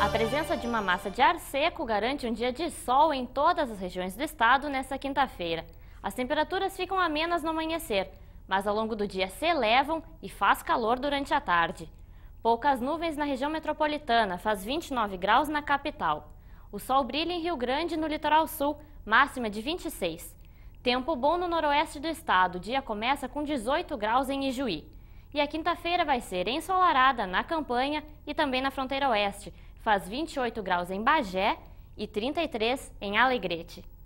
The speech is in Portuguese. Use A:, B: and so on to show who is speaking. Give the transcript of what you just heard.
A: A presença de uma massa de ar seco garante um dia de sol em todas as regiões do estado nesta quinta-feira. As temperaturas ficam amenas no amanhecer, mas ao longo do dia se elevam e faz calor durante a tarde. Poucas nuvens na região metropolitana, faz 29 graus na capital. O sol brilha em Rio Grande no litoral sul, máxima de 26. Tempo bom no noroeste do estado, o dia começa com 18 graus em Ijuí. E a quinta-feira vai ser ensolarada na campanha e também na fronteira oeste, faz 28 graus em Bagé e 33 em Alegrete.